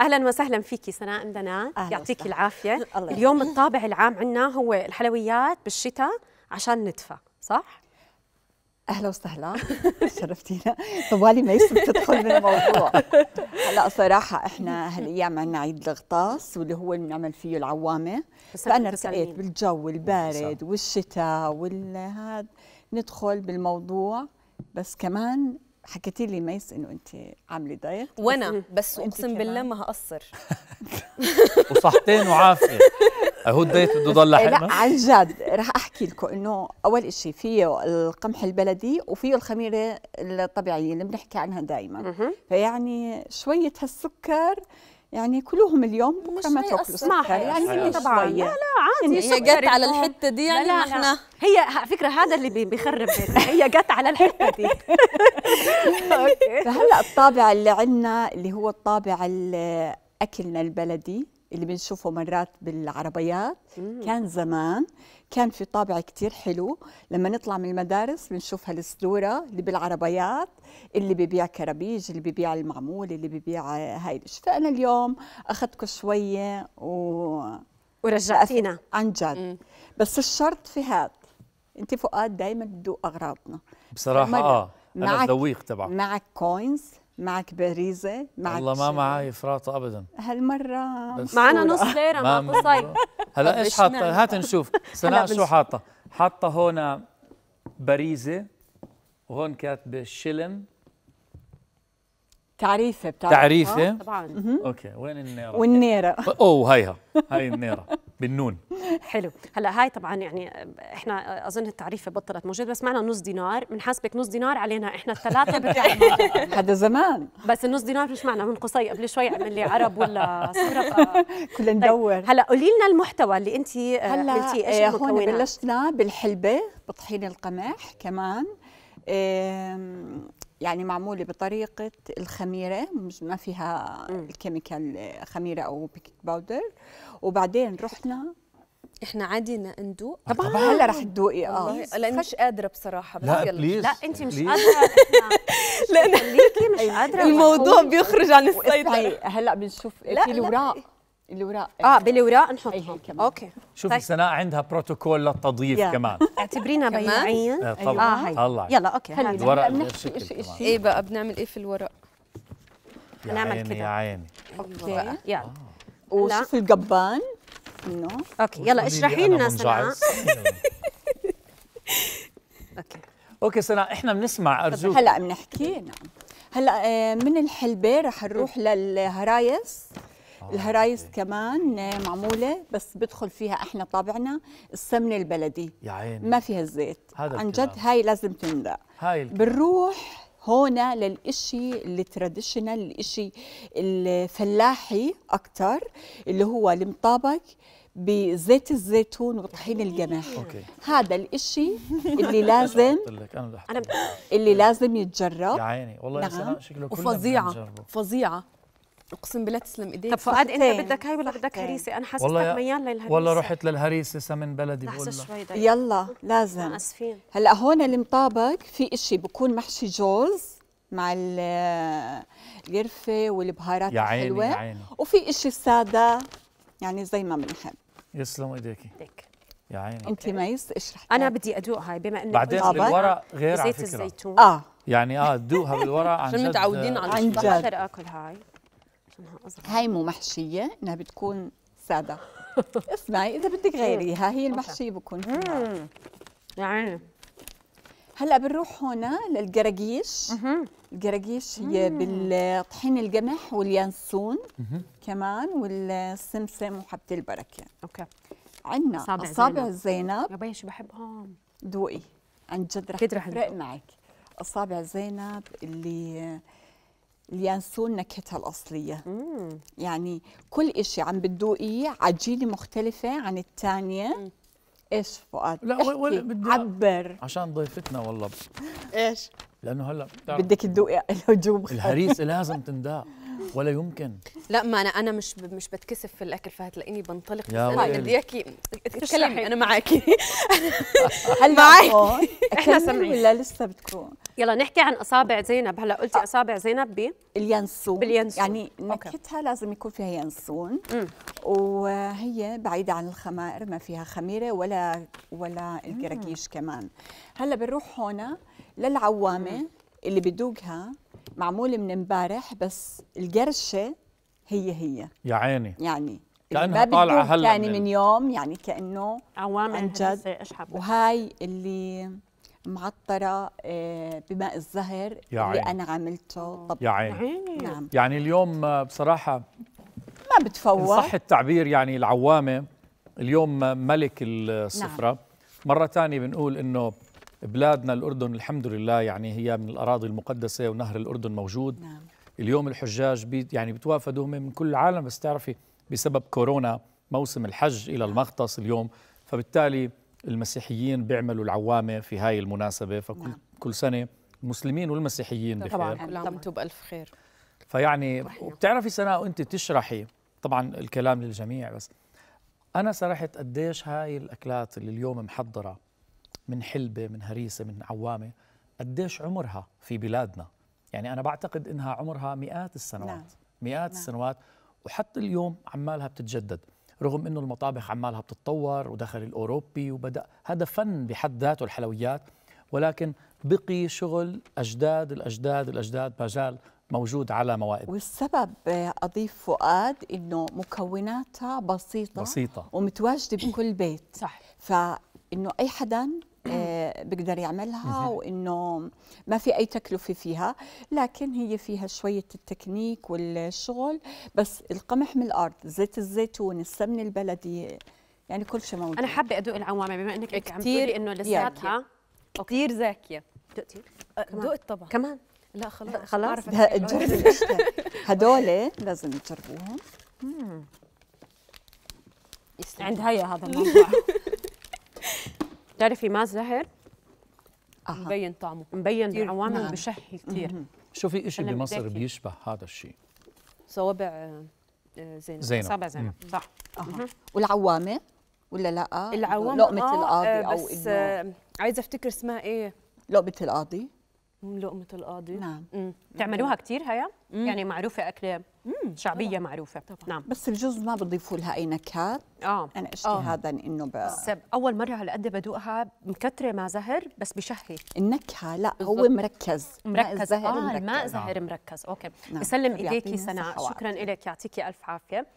اهلا وسهلا فيكي سناء عندنا يعطيكي العافيه الله اليوم الطابع العام عندنا هو الحلويات بالشتاء عشان ندفى صح اهلا وسهلا شرفتينا طوالي ما يصير تدخل من الموضوع هلا صراحه احنا هالايام عندنا عيد الغطاس واللي هو اللي بنعمل فيه العوامه فانا ارتقيت بالجو البارد والشتاء والهاد ندخل بالموضوع بس كمان حكيتي لي ميس انه انت عامله دايت وانا بس اقسم بالله ما هقصر وصحتين وعافيه هو الدايت بده يضل لحالنا إيه، لا عن جد رح احكي لكم انه اول شيء فيه القمح البلدي وفيه الخميره الطبيعيه اللي بنحكي عنها دائما فيعني شويه هالسكر يعني كلوهم اليوم بكره ما تاكلوا سكر يعني طبعا طيب. لا لا عادي يعني هي جت على الحته دي يعني لا لا احنا هي فكره هذا اللي بيخرب هي جت على الحته دي فهلا الطابع اللي عندنا اللي هو الطابع اكلنا البلدي اللي بنشوفه مرات بالعربيات مم. كان زمان كان في طابع كتير حلو لما نطلع من المدارس بنشوف هالصدورة اللي بالعربيات اللي ببيع كرابيج اللي ببيع المعمول اللي ببيع هايدش فأنا اليوم أخذتكم شوية و ورجعتينا عن جد مم. بس الشرط في هاد انت فؤاد دائما بدو اغراضنا بصراحه اه انا الذويق تبعك معك كوينز معك باريزة معك والله ما معي فراطة أبدا هالمرة معنا نص ليرة مع قصي هلا ايش حاطة هات نشوف سناء شو حاطة حاطة هون باريزة وهون كاتبة شلم تعريفة بتعرف تعريفة آه، طبعا اوكي وين النيرة والنيرة اوه هيها هي النيرة بالنون حلو هلا هاي طبعا يعني احنا اظن التعريفه بطلت موجوده بس معنا نص دينار بنحاسبك نص دينار علينا احنا الثلاثه هذا زمان بس النص دينار مش معنا من قصي قبل شوي عمل لي عرب ولا سرقه كنا طيب، ندور طيب هلا قولي لنا المحتوى اللي انت آه، هلا قلتي ايش هون بلشنا بالحلبه بطحين القمح كمان يعني معموله بطريقه الخميره مش ما فيها الكيميكال خميره او بيكنج باودر وبعدين رحنا احنا عادي ندوق طبعا هلا رح تدوقي اه لاني مش قادره بصراحه بس لا يلا. بليز. لا انت مش قادره لا خليكي مش قادره الموضوع بيخرج عن السيطره هلا بنشوف في الوراق الاوراق اه إيه. بالاوراق إيه، نحطهم إيه، كمان. اوكي شوفي طيب. سناء عندها بروتوكول للتضييف كمان اعتبرينا بياعين طبعا آه هي. يلا اوكي هلا الورق شيء ايه بقى بنعمل ايه في الورق نعمل كده يا عيني اوكي يلا وشوفي القبان منه اوكي يلا آه. اشرحي لنا سناء اوكي اوكي سناء احنا بنسمع ارجوك هلا بنحكي نعم هلا آه، من الحلبه رح نروح للهرايس آه، الهرايس كمان معموله بس بدخل فيها احنا طابعنا السمنه البلدي يا عيني. ما فيها الزيت هذا عن جد هاي لازم تنذاق هاي الكلام. بنروح هون للإشي التراديشنال الإشي الفلاحي أكتر اللي هو المطابق بزيت الزيتون وطحين القمح هذا الإشي اللي لازم أنا اللي لازم يتجرب يا عيني والله نعم. شكله وفظيعة فظيعة اقسم بالله تسلم ايديك طب فؤاد انت بدك هاي ولا بدك هريسه انا انك ميال للهريسه والله رحت للهريسه سمن بلدي بقول لك يلا لازم آه، اسفين هلا هون المطابق في إشي بكون محشي جوز مع القرفه والبهارات يا عيني الحلوه يا عيني. وفي إشي ساده يعني زي ما بنحب يسلم ايديكي ايديك يا عيني انت ميس اشرح انا بدي ادوق هاي بما انه بعدين بالورق غير على فكره الزيتون اه يعني اه تدوقها بالورق عن جد متعودين على عن جد اكل هاي عنها أزرق. هاي مو محشيه انها بتكون ساده اسمعي اذا بدك غيريها إيه، هي المحشيه بكون فيها يعني هلا بنروح هنا للقرقيش القرقيش هي بالطحين القمح واليانسون كمان والسمسم وحبه البركه اوكي عندنا اصابع زينب يا بيي شو بحبهم دوقي عن جد رح تفرق معك اصابع زينب اللي اليانسون نكهتها الأصلية مم. يعني كل إشي عم بتذوقيه عجينة مختلفة عن الثانية ايش فؤاد؟ لا ولا بدي عبر عشان ضيفتنا والله ايش؟ لانه هلا بدك تذوقي الهجوم الهريسه لازم تنداق ولا يمكن لا ما انا انا مش مش بتكسف في الاكل فهتلاقيني بنطلق يا انا بدي اياكي تتكلمي انا معاكي هل معاكي احنا سامعين ولا لسه بتكون يلا نحكي عن اصابع زينب هلا قلتي آه. اصابع زينب ب اليانسون باليانسون يعني نكهتها لازم يكون فيها ينسون وهي بعيده عن الخمائر ما فيها خميره ولا ولا الكراكيش كمان هلا بنروح هون للعوامه مم. اللي بدوقها معموله من امبارح بس القرشه هي هي يا عيني يعني كانها طالعه هلا يعني من, من يوم يعني كانه عوامه عن جد وهاي اللي معطره آه، بماء الزهر يا اللي عين. انا عملته طب يا عيني نعم. يعني اليوم آه، بصراحه ما بتفوت صح التعبير يعني العوامه اليوم ملك السفره نعم. مره ثانيه بنقول انه بلادنا الأردن الحمد لله يعني هي من الأراضي المقدسة ونهر الأردن موجود نعم. اليوم الحجاج بي يعني بتوافدوا هم من كل العالم بس تعرفي بسبب كورونا موسم الحج إلى المغطس اليوم فبالتالي المسيحيين بيعملوا العوامة في هاي المناسبة فكل نعم. كل سنة المسلمين والمسيحيين بخير طبعا دمتوا بألف خير فيعني وبتعرفي سناء وانت تشرحي طبعا الكلام للجميع بس انا سرحت قديش هاي الاكلات اللي اليوم محضره من حلبه من هريسه من عوامه قديش عمرها في بلادنا يعني انا بعتقد انها عمرها مئات السنوات نعم. مئات نعم. السنوات وحتى اليوم عمالها بتتجدد رغم انه المطابخ عمالها بتتطور ودخل الاوروبي وبدا هذا فن بحد ذاته الحلويات ولكن بقي شغل اجداد الاجداد الاجداد ما زال موجود على موائد والسبب آه، اضيف فؤاد انه مكوناتها بسيطه بسيطه ومتواجده بكل بيت صح فانه اي حدا آه، بقدر يعملها وانه ما في اي تكلفه فيها لكن هي فيها شويه التكنيك والشغل بس القمح من الارض زيت الزيتون السمن البلدي يعني كل شيء موجود انا حابه ادوق العوامه بما انك عم تقولي انه لساتها كثير زاكيه دقتي أه، دقت طبعا كمان لا خلاص خلاص هدول لازم تجربوهم عند هيا هذا الموضوع بتعرفي ما زهر أه. مبين طعمه مبين عوامل نعم. بشهي كثير شو في شيء بمصر بيشبه هذا الشيء صوابع آه، زينب زينب صابع زينب صح أه. والعوامه ولا لا؟ العوامه لقمه آه القاضي او بس آه، عايزه افتكر اسمها ايه لقمه القاضي لقمة القاضي نعم مم. نعم. تعملوها كثير هيا؟ يعني معروفة أكلة شعبية طبعا. معروفة طبعا. نعم بس الجوز ما بضيفوا لها أي نكهات آه أنا اجتهادا آه. هذا إنه ب... سب. أول مرة هالقد بدوقها مكترة مع زهر بس بشهي النكهة لا بالزبط. هو مركز مركز زهر آه مركز. الماء زهر مركز أوكي نعم. بسلم إيديكي سناء شكرا لك يعطيكي ألف عافية